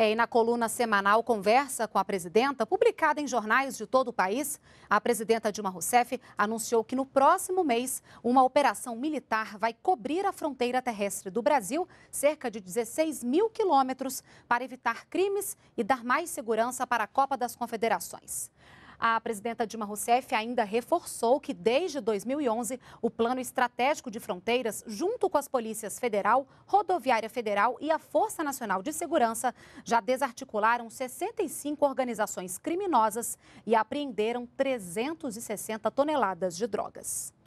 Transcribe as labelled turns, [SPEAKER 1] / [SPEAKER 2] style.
[SPEAKER 1] É, e na coluna semanal Conversa com a Presidenta, publicada em jornais de todo o país, a presidenta Dilma Rousseff anunciou que no próximo mês uma operação militar vai cobrir a fronteira terrestre do Brasil, cerca de 16 mil quilômetros, para evitar crimes e dar mais segurança para a Copa das Confederações. A presidenta Dilma Rousseff ainda reforçou que, desde 2011, o Plano Estratégico de Fronteiras, junto com as Polícias Federal, Rodoviária Federal e a Força Nacional de Segurança, já desarticularam 65 organizações criminosas e apreenderam 360 toneladas de drogas.